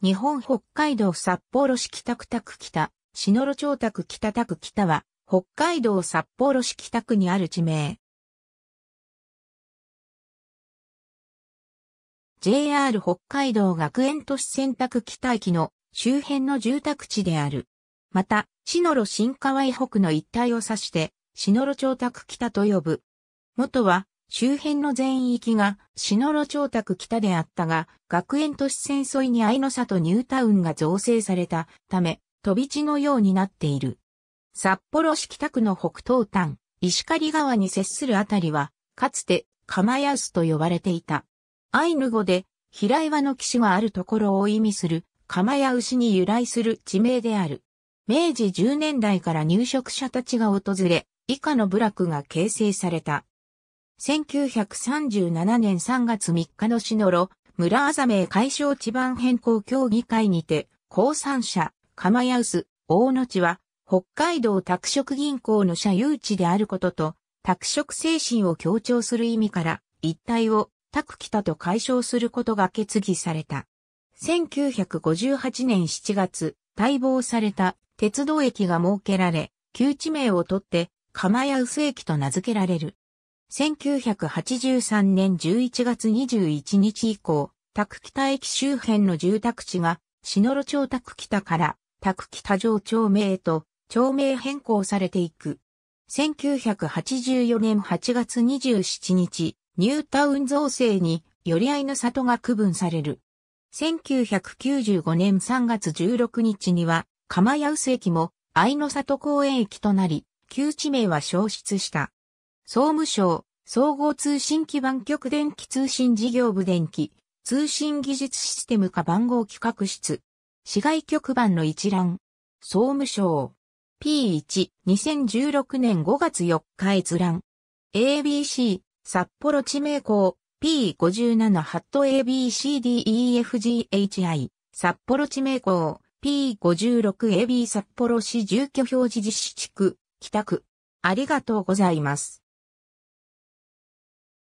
日本北海道札幌市北区田北、篠路町宅北区北は、北海道札幌市北区にある地名。JR 北海道学園都市選択北駅の周辺の住宅地である。また、篠路新川以北の一帯を指して、篠路町宅北と呼ぶ。元は、周辺の全域が、篠路町宅北であったが、学園都市線沿いに愛の里ニュータウンが造成されたため、飛び地のようになっている。札幌市北区の北東端、石狩川に接するあたりは、かつて、釜安と呼ばれていた。アイヌ語で、平岩の騎士があるところを意味する、釜屋牛に由来する地名である。明治10年代から入植者たちが訪れ、以下の部落が形成された。1937年3月3日の篠路、村あざめ解消地盤変更協議会にて、高三社、釜屋臼、大野地は、北海道拓殖銀行の社有地であることと、拓殖精神を強調する意味から、一帯を、拓北と解消することが決議された。1958年7月、待望された鉄道駅が設けられ、旧地名を取って、釜屋臼駅と名付けられる。1983年11月21日以降、宅北駅周辺の住宅地が、篠路町宅北から、宅北城町名へと、町名変更されていく。1984年8月27日、ニュータウン造成に、寄り合いの里が区分される。1995年3月16日には、釜屋薄駅も、愛の里公園駅となり、旧地名は消失した。総務省、総合通信基盤局電気通信事業部電気、通信技術システム化番号企画室。市外局番の一覧。総務省。P1、2016年5月4日閲覧。ABC、札幌地名校。P57 ハット ABCDEFGHI、札幌地名校。P56AB 札幌市住居表示実施地区、北区。ありがとうございます。